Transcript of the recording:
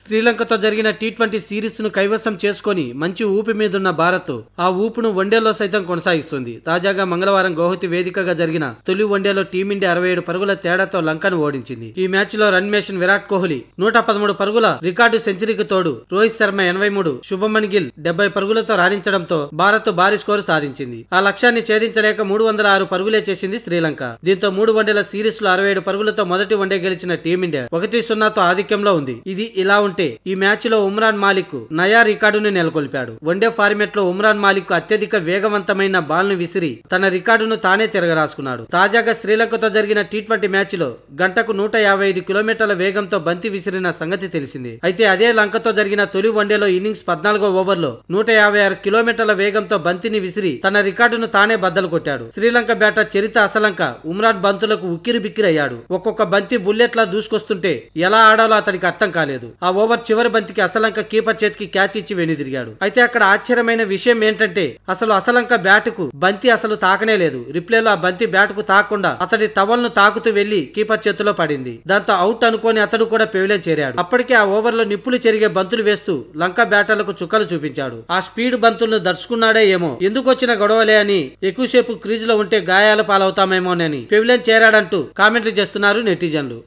శ్రీలంకతో జరిగిన T twenty సిరీస్ను కైవసం చేసుకొని మంచి ఊపి మీదున్న భారత్ ఆ ఊపును వన్డేలో సైతం కొనసాగిస్తుంది తాజాగా మంగళవారం గౌహతి వేదికగా జరిగిన తొలి వన్డేలో టీమిండియా అరవై ఏడు పరుగుల తేడాతో లంకను ఓడించింది ఈ మ్యాచ్లో రన్ మేషన్ విరాట్ కోహ్లీ నూట పదమూడు పరుగుల రికార్డు సెంచరీకి తోడు రోహిత్ శర్మ ఎనభై మూడు శుభమన్ గిల్ డెబ్బై పరుగులతో రాణించడంతో భారత్ భారీ స్కోరు సాధించింది ఆ లక్ష్యాన్ని ఛేదించలేక మూడు వందల ఆరు పరుగులే చేసింది శ్రీలంక దీంతో మూడు వన్డేల సిరీస్లో అరవై ఏడు పరుగులతో మొదటి వన్డే గెలిచిన టీమిండియా ఒకటి సున్నాతో ఆధిక్యంలో ఉంది ఇది ఇలా ఉంటే ఈ లో ఉమ్రాన్ మాలిక్ నయా రికార్డును నెలకొల్పాడు వన్డే ఫార్మెట్ లో ఉమ్రాన్ మాలిక్ అత్యధిక వేగవంతమైన బాల్ ను విసిరి తన రికార్డును తానే తిరగరాసుకున్నాడు తాజాగా శ్రీలంకతో జరిగిన టీ ట్వంటీ మ్యాచ్ లో గంటకు నూట యాభై ఐదు కిలోమీటర్ల వేగంతో బంతి విసిరిన సంగతి తెలిసింది అయితే అదే లంకతో జరిగిన తొలి వన్డేలో ఇన్నింగ్స్ పద్నాలుగో ఓవర్లో నూట యాభై ఆరు కిలోమీటర్ల వేగంతో బంతిని విసిరి తన రికార్డును తానే బద్దలు కొట్టాడు శ్రీలంక బ్యాటర్ చరిత అసలంక ఉమ్రాన్ బంతులకు ఉక్కిరి బిక్కిరయ్యాడు ఒక్కొక్క బంతి బుల్లెట్లా దూసుకొస్తుంటే ఎలా ఆడాలో అతనికి అర్థం కాలేదు ఆ ఓవర్ చివరి బంతికి అసలంక కీపర్ చేతికి క్యాచ్ ఇచ్చి వెనుదిరిగాడు అయితే అక్కడ ఆశ్చర్యమైన విషయం ఏంటంటే అసలు అసలంక బ్యాట్ కు బంతి అసలు తాకనే లేదు రిప్లేలో ఆ బంతి బ్యాట్ కు తాకకుండా అతడి టవల్ ను తాకుతూ వెళ్లి కీపర్ చేతిలో పడింది దాంతో అవుట్ అనుకోని అతడు కూడా పెవిలే చేరాడు అప్పటికే ఆ ఓవర్ లో నిప్పులు చెరిగే బంతులు వేస్తూ లంక బ్యాటర్లకు చుక్కలు చూపించాడు ఆ స్పీడ్ బంతులను దర్చుకున్నాడే ఏమో ఎందుకు వచ్చిన గొడవలే అని ఎక్కువసేపు క్రీజ్ లో ఉంటే గాయాల పాలవుతామేమోనని పెవిలెన్ చేరాడంటూ కామెంట్లు చేస్తున్నారు నెటిజన్లు